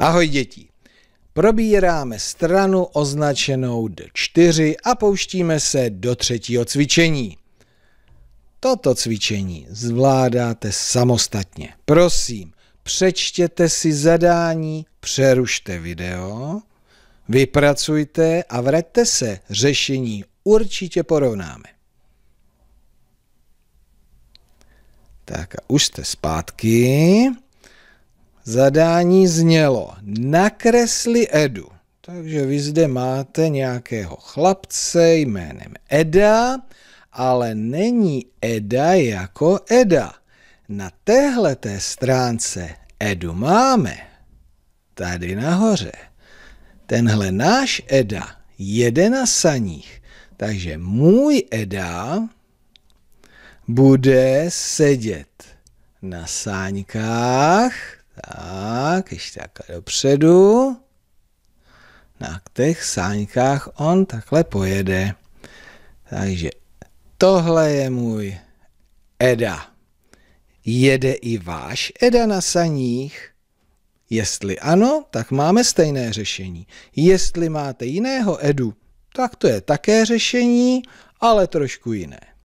Ahoj děti! Probíráme stranu označenou D4 a pouštíme se do třetího cvičení. Toto cvičení zvládáte samostatně. Prosím, přečtěte si zadání, přerušte video, vypracujte a vraťte se. Řešení určitě porovnáme. Tak a už jste zpátky. Zadání znělo nakresli Edu. Takže vy zde máte nějakého chlapce jménem Eda, ale není Eda jako Eda. Na téhle té stránce Edu máme. Tady nahoře. Tenhle náš Eda jede na saních. Takže můj Eda bude sedět na sáňkách tak, ještě takhle dopředu. Na těch sáňkách on takhle pojede. Takže tohle je můj Eda. Jede i váš Eda na saních? Jestli ano, tak máme stejné řešení. Jestli máte jiného Edu, tak to je také řešení, ale trošku jiné.